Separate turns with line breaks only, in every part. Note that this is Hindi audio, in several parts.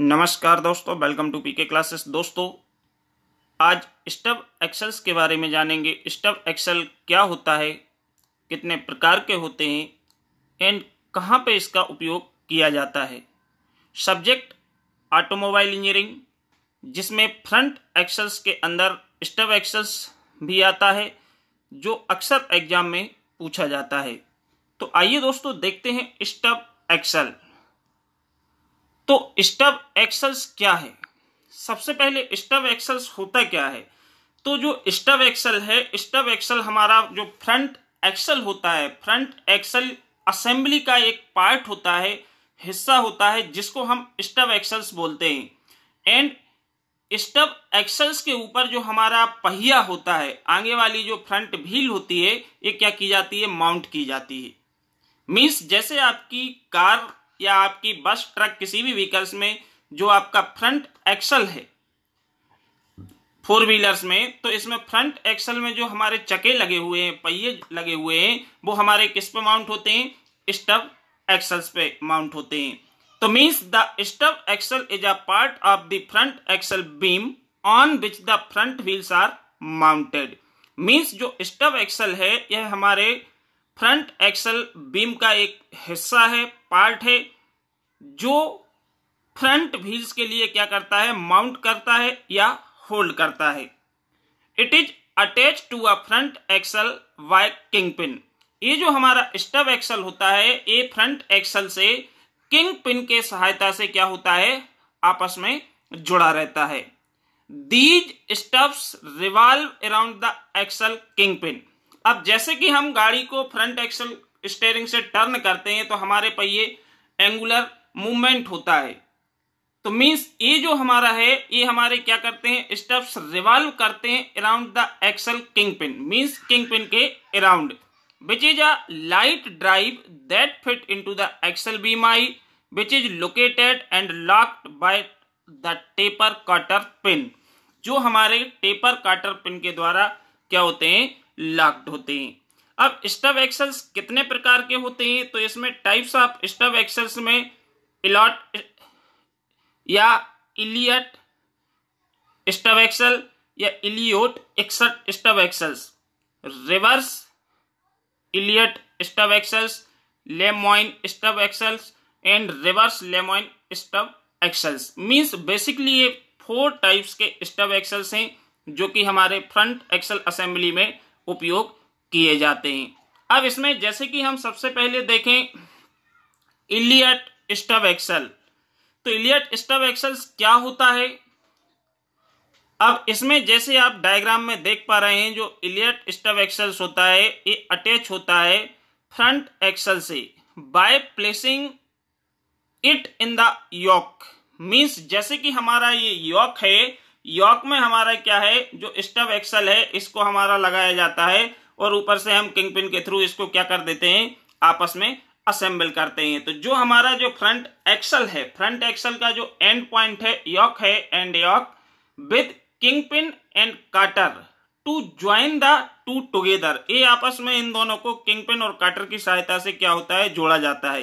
नमस्कार दोस्तों वेलकम टू पीके क्लासेस दोस्तों आज स्टब एक्सेल्स के बारे में जानेंगे स्टब एक्सल क्या होता है कितने प्रकार के होते हैं एंड कहाँ पे इसका उपयोग किया जाता है सब्जेक्ट ऑटोमोबाइल इंजीनियरिंग जिसमें फ्रंट एक्सेल्स के अंदर स्टब एक्सेल्स भी आता है जो अक्सर एग्जाम में पूछा जाता है तो आइए दोस्तों देखते हैं स्टब एक्सल तो स्टब एक्सल्स क्या है सबसे पहले स्टब एक्सल्स होता क्या है तो जो स्टब एक्सल है स्टब एक्सल हमारा जो फ्रंट एक्सल होता है फ्रंट एक्सल असेंबली का एक पार्ट होता है हिस्सा होता है जिसको हम स्टब एक्सल्स बोलते हैं एंड स्टब एक्सल्स के ऊपर जो हमारा पहिया होता है आगे वाली जो फ्रंट व्हील होती है ये क्या की जाती है माउंट की जाती है मीन्स जैसे आपकी कार या आपकी बस ट्रक किसी भी व्हीकल्स में जो आपका फ्रंट एक्सल है फोर व्हीलर्स में तो इसमें फ्रंट एक्सल में जो हमारे चके लगे हुए हैं पहिए लगे हुए हैं वो हमारे किस पे माउंट होते हैं स्टब एक्सल्स पे माउंट होते हैं तो means the stub axle is a part of the front axle beam on which the front wheels are mounted means जो स्टब एक्सल है यह हमारे फ्रंट एक्सल बीम का एक हिस्सा है पार्ट है जो फ्रंट व्हील्स के लिए क्या करता है माउंट करता है या होल्ड करता है it is attach to a front axle by king pin ये जो हमारा स्टब एक्सल होता है ये फ्रंट एक्सल से किंग पिन के सहायता से क्या होता है आपस में जुड़ा रहता है these stubs revolve around the axle king pin अब जैसे कि हम गाड़ी को फ्रंट एक्सल स्टेयरिंग से टर्न करते हैं तो हमारे पहिए एंगुलर मूवमेंट होता है तो मीन्स ये जो हमारा है ये हमारे क्या करते हैं स्टेप्स रिवॉल्व करते हैं around the axle king pin means king pin के around which is a light drive that fit into the axle beam eye which is located and locked by the taper cotter pin जो हमारे टेपर काटर पिन के द्वारा क्या होते हैं लॉक्ड होते हैं अब स्टब एक्सल्स कितने प्रकार के होते हैं तो इसमें टाइप्स ऑफ स्टब एक्सल्स में इलाट या इलियट स्टब एक्सल या इलियोट एक्सट stub axles reverse Elliot stub axles Lemoine stub axles and reverse Lemoine stub axles means basically ये फोर टाइप्स के स्टब एक्सल्स हैं जो कि हमारे फ्रंट एक्सल असेंबली में उपयोग किए जाते हैं अब इसमें जैसे कि हम सबसे पहले देखें इलियट स्टब एक्सल तो इलियट स्टब एक्सल क्या होता है अब इसमें जैसे आप डायग्राम में देख पा रहे हैं जो इलियट स्टब एक्सल होता है ये अटैच होता है फ्रंट एक्सल से by placing it in the yoke means जैसे कि हमारा ये यॉक है यॉक में हमारा क्या है जो स्टब एक्सल है इसको हमारा लगाया जाता है और ऊपर से हम किंग पिन के थ्रू इसको क्या कर देते हैं आपस में असेंबल करते हैं तो जो हमारा जो फ्रंट एक्सल है फ्रंट एक्सल का जो एंड पॉइंट है यॉक है end yoke with king pin and cotter to join the two together ये आपस में इन दोनों को किंग पिन और काटर की सहायता से क्या होता है जोड़ा जाता है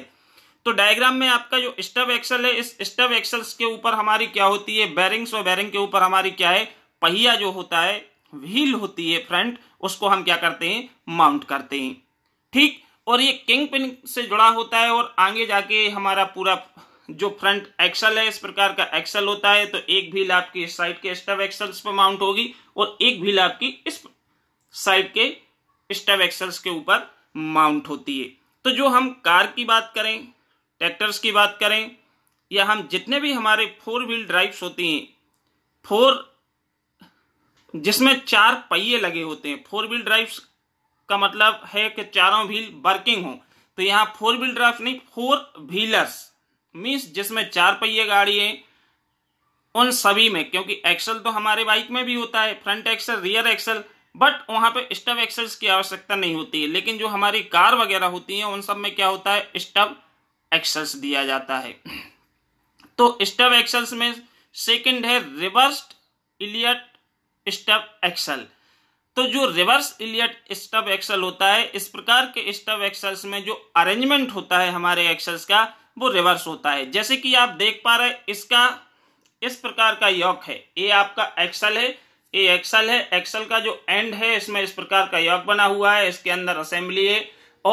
तो डायग्राम में आपका जो स्टब एक्सल है इस स्टब एक्सल्स के ऊपर हमारी क्या होती है बैरिंग्स और बैरिंग के ऊपर हमारी क्या है पहिया जो होता है व्हील होती है फ्रंट उसको हम क्या करते हैं माउंट करते हैं ठीक और ये किंग पिन से जुड़ा होता है और आगे जाके हमारा पूरा जो फ्रंट एक्सल है इस प्रकार का एक्सल होता है तो एक व्हील आपकी इस साइड के स्टव एक्सल्स पर माउंट होगी और एक व्हील आपकी इस साइड के स्टव एक्सल्स के ऊपर माउंट होती है तो जो हम कार की बात करें ट्रैक्टर्स की बात करें या हम जितने भी हमारे फोर व्हील ड्राइव्स होती हैं फोर जिसमें चार पहिए लगे होते हैं फोर व्हील ड्राइव का मतलब है कि चारों व्हील वर्किंग हो तो यहाँ फोर व्हील ड्राइव नहीं फोर व्हीलर्स मीन्स जिसमें चार पहिए गाड़ी है उन सभी में क्योंकि एक्सल तो हमारे बाइक में भी होता है front axle rear axle but वहां पे स्टव एक्सल्स की आवश्यकता नहीं होती है लेकिन जो हमारी कार वगैरह होती है उन सब में क्या होता है स्टव एक्सल्स दिया जाता है तो स्टव एक्सल्स में सेकंड है रिवर्स्ड इलियट स्टब एक्सल तो जो रिवर्स इलियट स्टब एक्सल होता है इस प्रकार के स्टब एक्सल्स में जो अरेंजमेंट होता है हमारे एक्सल्स का वो रिवर्स होता है जैसे कि आप देख पा रहे इसका इस प्रकार का यॉक है ये आपका एक्सल है ये एक्सल है एक्सल का जो एंड है इसमें इस प्रकार का यॉक बना हुआ है इसके अंदर असेंबली है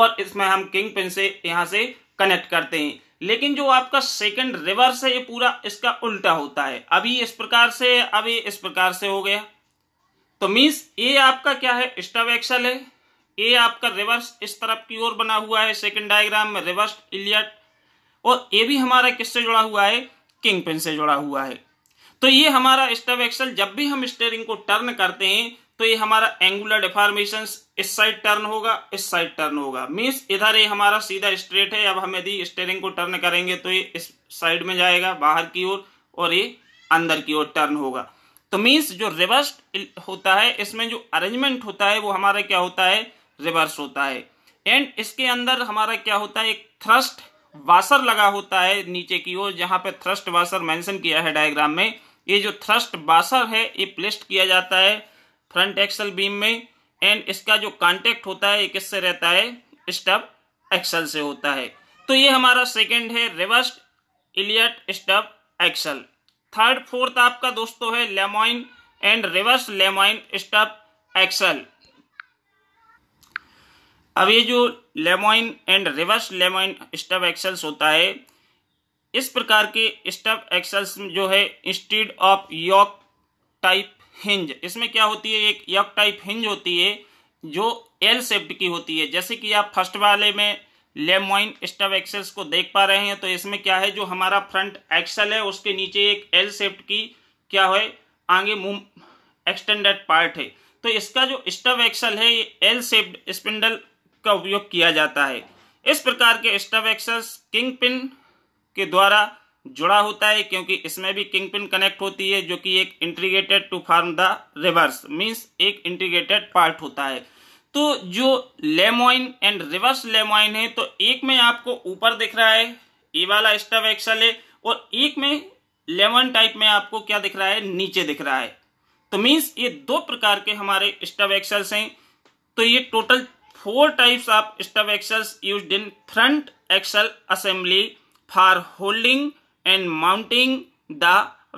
और इसमें हम किंग पिन से यहाँ से कनेक्ट करते हैं लेकिन जो आपका सेकंड रिवर्स है ये पूरा इसका उल्टा होता है अभी इस प्रकार से अभी इस प्रकार से हो गया तो मीन्स ए आपका क्या है स्टव एक्सल है ए आपका रिवर्स इस तरफ की ओर बना हुआ है सेकंड डायग्राम में रिवर्स इलियट और ए भी हमारा किससे जुड़ा हुआ है किंग पिन से जुड़ा हुआ है तो ये हमारा स्टव एक्सल जब भी हम स्टेयरिंग को टर्न करते हैं तो ये हमारा एंगुलर डिफॉर्मेशन इस साइड टर्न होगा इस साइड टर्न होगा मीन्स इधर ये हमारा सीधा स्ट्रेट है अब हम यदि स्टेयरिंग को टर्न करेंगे तो ये इस साइड में जाएगा बाहर की ओर और, और ये अंदर की ओर टर्न होगा तो मीन्स जो रिवर्स होता है इसमें जो अरेंजमेंट होता है वो हमारा क्या होता है रिवर्स होता है एंड इसके अंदर हमारा क्या होता है एक थ्रस्ट वासर लगा होता है नीचे की ओर जहां पे थ्रस्ट वाशर मेंशन किया है डायग्राम में ये जो थ्रस्ट वासर है ये प्लेस्ड किया जाता है फ्रंट एक्सल बीम में एंड इसका जो कांटेक्ट होता है ये किससे रहता है स्टब एक्सल से होता है तो ये हमारा सेकेंड है reverse Elliot stub axle third fourth आपका दोस्तों है Lemoine and reverse Lemoine stub axle अब ये जो Lemoine and reverse Lemoine stub axles होता है इस प्रकार के स्टब एक्सल्स जो है instead of yoke type hinge इसमें क्या होती है एक यॉक टाइप हिंज होती है जो एल सेप्ट की होती है जैसे कि आप फर्स्ट वाले में लेमोइन स्टव एक्सेस को देख पा रहे हैं तो इसमें क्या है जो हमारा फ्रंट एक्सल है उसके नीचे एक एल सेफ्ट की क्या है आगे मुंह एक्सटेंडेड पार्ट है तो इसका जो स्टव एक्सल है ये एल सेफ्ट स्पिंडल का उपयोग किया जाता है इस प्रकार के स्टव एक्सल्स किंग पिन के द्वारा जुड़ा होता है क्योंकि इसमें भी किंग पिन कनेक्ट होती है जो कि एक integrated to form the reverse means एक इंटीग्रेटेड पार्ट होता है तो जो लेमोइन एंड रिवर्स लेमोइन है तो एक में आपको ऊपर दिख रहा है ये वाला स्टव एक्सल है और एक में लेमन टाइप में आपको क्या दिख रहा है नीचे दिख रहा है तो मीन्स ये दो प्रकार के हमारे स्टव एक्सल्स हैं तो ये total four types of stub axles use in front axle assembly for holding and mounting the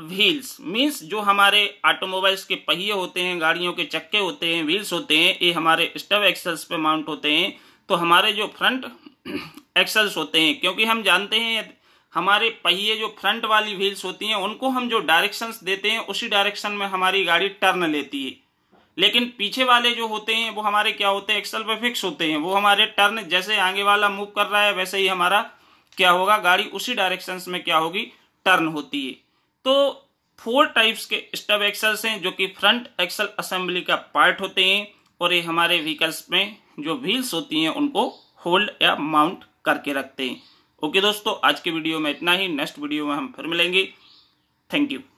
wheels means जो हमारे ऑटोमोबाइल्स के पहिए होते हैं गाड़ियों के चक्के होते हैं व्हील्स होते हैं ये हमारे स्टव एक्सल्स पे माउंट होते हैं तो हमारे जो फ्रंट एक्सल्स होते हैं क्योंकि हम जानते हैं हमारे पहिए जो फ्रंट वाली व्हील्स होती हैं उनको हम जो डायरेक्शंस देते हैं उसी डायरेक्शन में हमारी गाड़ी टर्न लेती है लेकिन पीछे वाले जो होते हैं वो हमारे क्या होते हैं एक्सल पे फिक्स होते हैं वो हमारे टर्न जैसे आगे वाला मूव कर रहा है वैसे ही हमारा क्या होगा गाड़ी उसी डायरेक्शंस में क्या होगी टर्न होती है तो फोर टाइप्स के स्टब एक्सल्स हैं जो कि फ्रंट एक्सल असेंबली का पार्ट होते हैं और ये हमारे व्हीकल्स में जो व्हील्स होती हैं उनको होल्ड या माउंट करके रखते हैं ओके दोस्तों आज के वीडियो में इतना ही नेक्स्ट वीडियो में हम फिर मिलेंगे थैंक यू